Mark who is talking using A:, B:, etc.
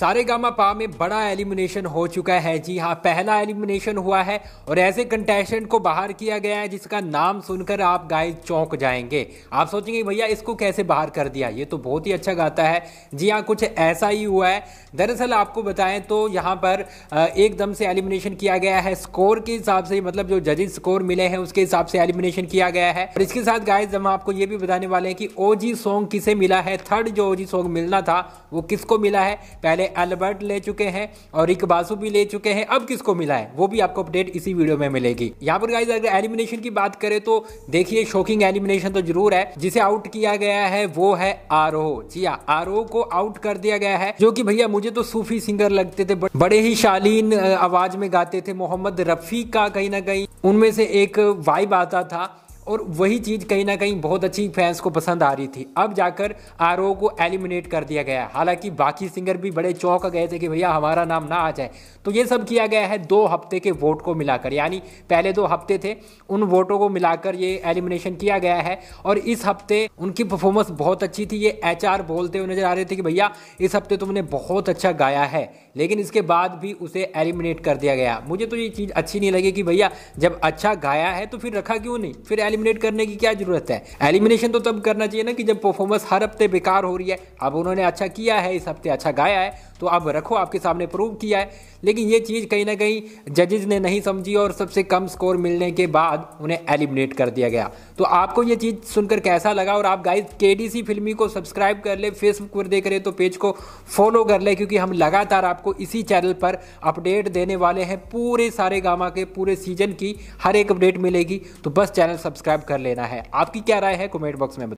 A: सारे गामा पा में बड़ा एलिमिनेशन हो चुका है जी हाँ पहला एलिमिनेशन हुआ है और ऐसे कंटेस्टेंट को बाहर किया गया है जिसका नाम सुनकर आप गाय चौंक जाएंगे आप सोचेंगे भैया इसको कैसे बाहर कर दिया ये तो बहुत ही अच्छा गाता है जी हाँ कुछ ऐसा ही हुआ है दरअसल आपको बताएं तो यहाँ पर एकदम से एलिमिनेशन किया गया है स्कोर के हिसाब से मतलब जो जजेस स्कोर मिले हैं उसके हिसाब से एलिमिनेशन किया गया है और इसके साथ गाइज हम आपको ये भी बताने वाले हैं कि ओ सॉन्ग किसे मिला है थर्ड जो ओ सॉन्ग मिलना था वो किसको मिला है पहले अल्बर्ट ले चुके हैं और एक बासु भी ले चुके हैं अब किसको मिला है वो भी आपको अपडेट इसी वीडियो में मिलेगी यहाँ पर गाइज अगर एलिमिनेशन की बात करें तो देखिए शॉकिंग एलिमिनेशन तो जरूर है जिसे आउट किया गया है वो है आर जी हाँ को आउट कर दिया गया है जो की भैया मुझे तो सूफी सिंगर लगते थे बड़े ही शालीन आवाज में गाते थे मोहम्मद रफी का कहीं ना कहीं उनमें से एक वाइब आता था और वही चीज़ कहीं ना कहीं बहुत अच्छी फैंस को पसंद आ रही थी अब जाकर आर को एलिमिनेट कर दिया गया है हालांकि बाकी सिंगर भी बड़े चौंक गए थे कि भैया हमारा नाम ना आ जाए तो ये सब किया गया है दो हफ्ते के वोट को मिलाकर यानी पहले दो हफ्ते थे उन वोटों को मिलाकर ये एलिमिनेशन किया गया है और इस हफ्ते उनकी परफॉर्मेंस बहुत अच्छी थी ये एच बोलते हुए नजर आ रहे थे कि भैया इस हफ्ते तुमने बहुत अच्छा गाया है लेकिन इसके बाद भी उसे एलिमिनेट कर दिया गया मुझे तो ये चीज़ अच्छी नहीं लगी कि भैया जब अच्छा गाया है तो फिर रखा क्यों नहीं फिर एलिमिनेट करने की क्या जरूरत है एलिमिनेशन तो तब करना चाहिए ना कि जब परफॉर्मेंस हर हफ्ते बेकार हो रही है अब उन्होंने अच्छा किया है इस हफ्ते अच्छा गाया है तो अब रखो आपके सामने प्रूव किया है लेकिन ये चीज़ कहीं ना कहीं जजेज ने नहीं समझी और सबसे कम स्कोर मिलने के बाद उन्हें एलिमिनेट कर दिया गया तो आपको ये चीज़ सुनकर कैसा लगा और आप गाइज के फिल्मी को सब्सक्राइब कर ले फेसबुक पर देख रहे तो पेज को फॉलो कर ले क्योंकि हम लगातार आपको इसी चैनल पर अपडेट देने वाले हैं पूरे सारे गामा के पूरे सीजन की हर एक अपडेट मिलेगी तो बस चैनल सब्सक्राइब सब्सक्राइब कर लेना है आपकी क्या राय है कमेंट बॉक्स में